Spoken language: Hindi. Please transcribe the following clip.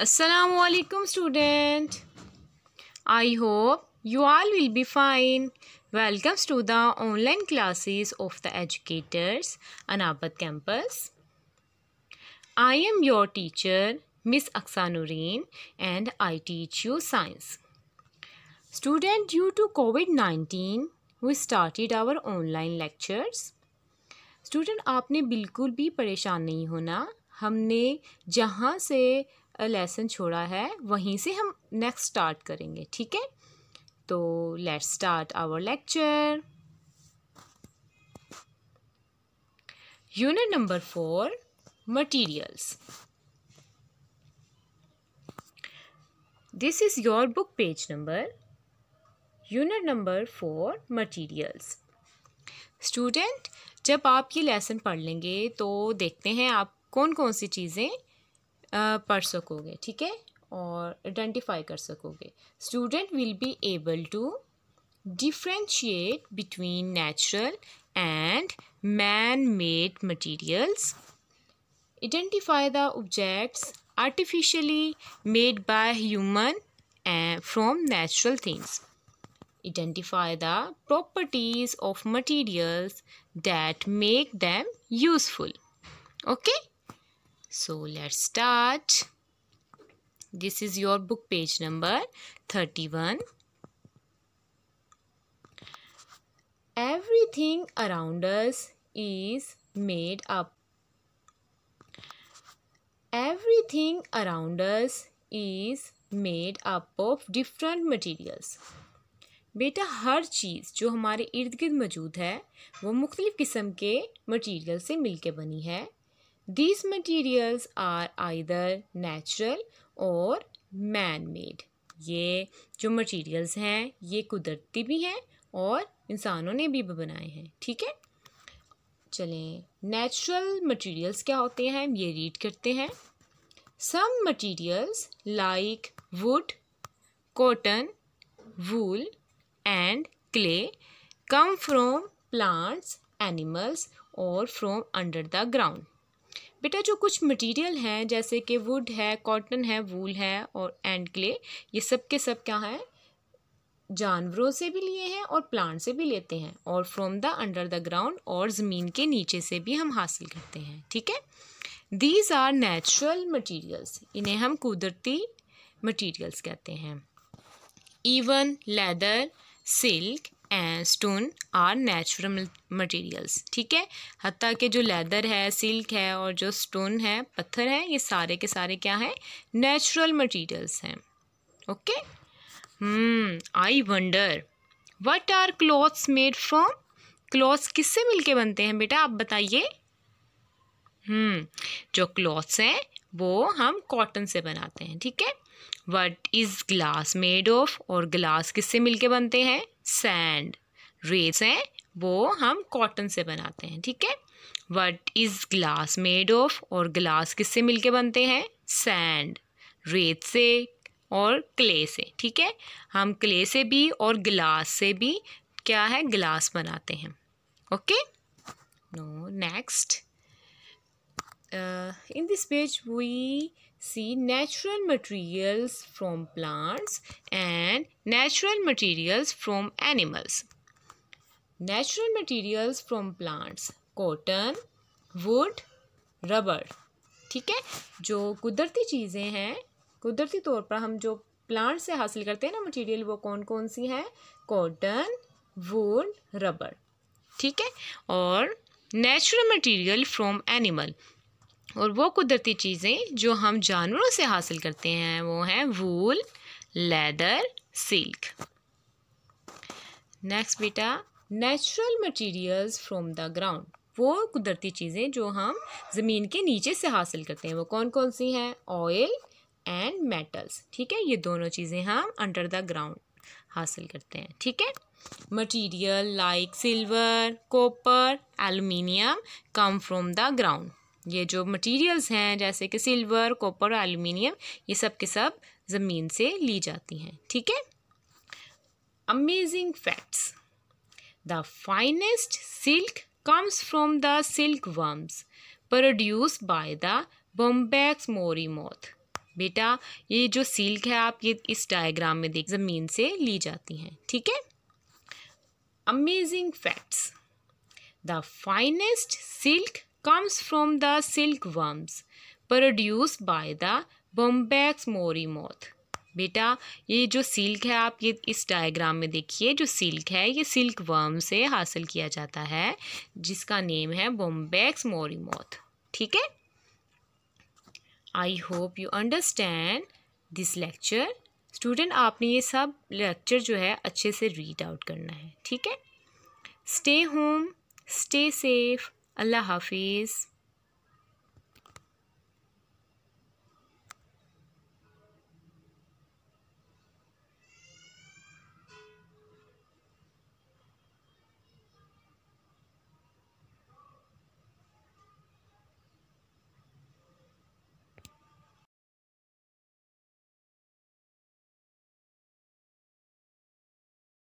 असलकम student I hope you all will be fine welcomes to the online classes of the educators अनापत campus I am your teacher miss Aqsa Noreen and I teach you science student due to COVID nineteen we started our online lectures student आपने बिल्कुल भी परेशान नहीं होना हमने जहाँ से लेसन छोड़ा है वहीं से हम नेक्स्ट स्टार्ट करेंगे ठीक है तो let start our lecture unit number four materials this is your book page number unit number four materials student जब आप ये लेसन पढ़ लेंगे तो देखते हैं आप कौन कौन सी चीज़ें पढ़ सकोगे ठीक है और आइडेंटिफाई कर सकोगे student will be able to differentiate between natural and man made materials identify the objects artificially made by human and from natural things identify the properties of materials that make them useful okay so let's start this is your book page number 31 everything around us is made up everything around us is made up of different materials बेटा हर चीज़ जो हमारे इर्द गिर्द मौजूद है वो मुख्तलिफ़ किस्म के मटेरियल से मिलके बनी है These materials are either natural or man-made. ये जो मटेरियल्स हैं ये कुदरती भी हैं और इंसानों ने भी बनाए हैं ठीक है चलें नेचुरल मटेरियल्स क्या होते हैं हम ये रीड करते हैं some materials like wood cotton wool and clay come from plants animals और फ्रॉम अंडर द ग्राउंड बेटा जो कुछ मटेरियल हैं जैसे कि वुड है कॉटन है वूल है और एंड क्ले ये सब के सब क्या है जानवरों से भी लिए हैं और प्लांट से भी लेते हैं और from the under the ground और ज़मीन के नीचे से भी हम हासिल करते हैं ठीक है दीज आर नेचुरल मटीरियल्स इन्हें हम कुदरती मटीरियल्स कहते हैं even leather silk and stone are natural materials ठीक है हती के जो लेदर है सिल्क है और जो स्टोन है पत्थर है ये सारे के सारे क्या हैं नेचुरल मटेरियल्स हैं okay I wonder what are clothes made from clothes किससे मिलके बनते हैं बेटा आप बताइए हम्म जो क्लॉथ्स हैं वो हम कॉटन से बनाते हैं ठीक है what is glass made of और ग्लास किससे मिलके बनते हैं सैंड रेज हैं वो हम कॉटन से बनाते हैं ठीक है what is glass made of और ग्लास किससे मिलके बनते हैं सैंड रेत से और क्ले से ठीक है हम क्ले से भी और ग्लास से भी क्या है ग्लास बनाते हैं okay no next in this page we see natural materials from plants and natural materials from animals natural materials from plants cotton wood rubber ठीक है जो कुदरती चीज़ें हैं कुदरती तौर पर हम जो प्लांट से हासिल करते हैं ना मटेरियल वो कौन कौन सी हैं कॉटन वुड रबर ठीक है और नेचुरल मटेरियल फ्रॉम एनिमल और वो कुदरती चीज़ें जो हम जानवरों से हासिल करते हैं वो हैं वूल लेदर सिल्क नेक्स्ट बेटा natural materials from the ground वो कुदरती चीज़ें जो हम ज़मीन के नीचे से हासिल करते हैं वो कौन कौन सी हैं ऑयल एंड मेटल्स ठीक है ये दोनों चीज़ें हम अंडर द ग्राउंड हासिल करते हैं ठीक है material like silver copper aluminium come from the ground ये जो मटेरियल्स हैं जैसे कि सिल्वर कॉपर एल्यूमिनियम ये सब के सब ज़मीन से ली जाती हैं ठीक है amazing facts the finest silk comes from the silk worms produce by the Bombyx mori moth बेटा ये जो सिल्क है आप ये इस डायग्राम में देख ज़मीन से ली जाती हैं ठीक है amazing facts the finest silk comes from the worms produced by the bombax mori moth बेटा ये जो सिल्क है आप ये इस डायग्राम में देखिए जो सिल्क है ये सिल्क वर्म से हासिल किया जाता है जिसका नेम है बॉम्बैक्स मोरी मोथ ठीक है I hope you understand this lecture student आपने ये सब लेक्चर जो है अच्छे से रीड आउट करना है ठीक है स्टे होम स्टे सेफ अल्लाह हाफिज़